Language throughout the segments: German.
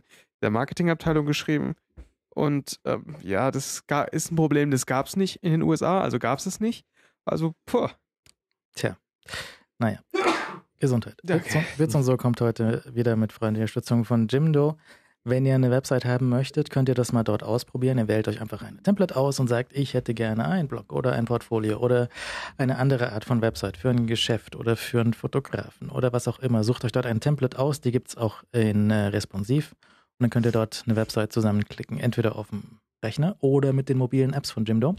von der Marketingabteilung geschrieben. Und ähm, ja, das ist ein Problem, das gab es nicht in den USA, also gab es es nicht. Also, puh. Tja, naja. Gesundheit. Okay. und so kommt heute wieder mit freundlicher Stützung von Jimdo. Wenn ihr eine Website haben möchtet, könnt ihr das mal dort ausprobieren. Ihr wählt euch einfach ein Template aus und sagt, ich hätte gerne einen Blog oder ein Portfolio oder eine andere Art von Website für ein Geschäft oder für einen Fotografen oder was auch immer. Sucht euch dort ein Template aus, die gibt es auch in äh, responsiv und dann könnt ihr dort eine Website zusammenklicken, entweder auf dem Rechner oder mit den mobilen Apps von Jimdo.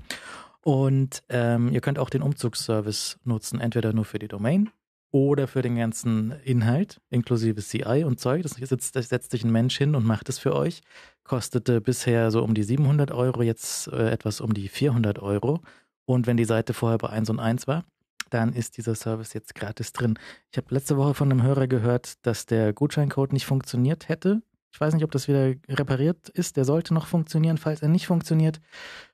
Und ähm, ihr könnt auch den Umzugsservice nutzen, entweder nur für die Domain oder für den ganzen Inhalt, inklusive CI und Zeug. Das setzt, das setzt sich ein Mensch hin und macht es für euch. Kostete bisher so um die 700 Euro, jetzt äh, etwas um die 400 Euro. Und wenn die Seite vorher bei 1 und 1 war, dann ist dieser Service jetzt gratis drin. Ich habe letzte Woche von einem Hörer gehört, dass der Gutscheincode nicht funktioniert hätte ich weiß nicht, ob das wieder repariert ist. Der sollte noch funktionieren. Falls er nicht funktioniert,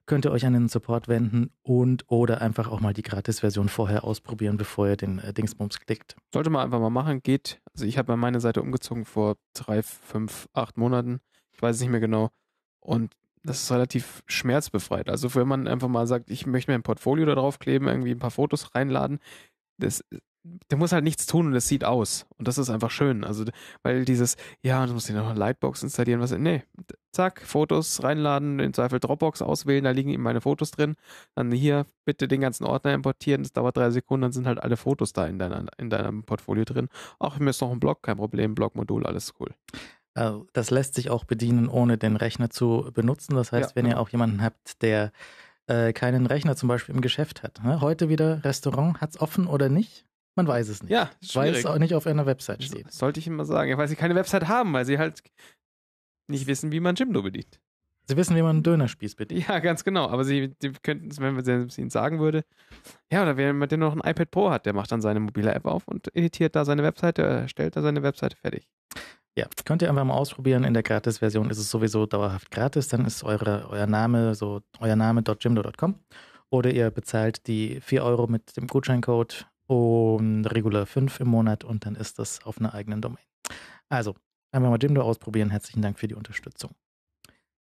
könnt ihr euch an den Support wenden und oder einfach auch mal die Gratis-Version vorher ausprobieren, bevor ihr den äh, Dingsbums klickt. Sollte man einfach mal machen. Geht. Also ich habe meine Seite umgezogen vor drei, fünf, acht Monaten. Ich weiß es nicht mehr genau. Und das ist relativ schmerzbefreit. Also wenn man einfach mal sagt, ich möchte mir ein Portfolio da draufkleben, irgendwie ein paar Fotos reinladen, das der muss halt nichts tun und es sieht aus. Und das ist einfach schön. Also, weil dieses, ja, du musst dir noch eine Lightbox installieren, was, nee, zack, Fotos reinladen, im Zweifel Dropbox auswählen, da liegen eben meine Fotos drin. Dann hier bitte den ganzen Ordner importieren, das dauert drei Sekunden, dann sind halt alle Fotos da in, deiner, in deinem Portfolio drin. Ach, mir ist noch ein Blog, kein Problem, Blogmodul, alles cool. Äh, das lässt sich auch bedienen, ohne den Rechner zu benutzen. Das heißt, ja. wenn ihr auch jemanden habt, der äh, keinen Rechner zum Beispiel im Geschäft hat. Ne? Heute wieder Restaurant, hat's offen oder nicht? Man weiß es nicht. Ja, weil es auch nicht auf einer Website steht. Das sollte ich immer sagen. Weil sie keine Website haben, weil sie halt nicht wissen, wie man Jimdo bedient. Sie wissen, wie man einen Dönerspieß bedient. Ja, ganz genau. Aber sie, könnten es, wenn man es ihnen sagen würde, ja, oder wenn man denn noch ein iPad Pro hat, der macht dann seine mobile App auf und editiert da seine Webseite, äh, erstellt da seine Webseite fertig. Ja, könnt ihr einfach mal ausprobieren. In der Gratis-Version ist es sowieso dauerhaft gratis. Dann ist eure, euer Name so euer Name.jimdo.com oder ihr bezahlt die 4 Euro mit dem Gutscheincode und regulär 5 im Monat und dann ist das auf einer eigenen Domain. Also, einfach mal Jimdo ausprobieren. Herzlichen Dank für die Unterstützung.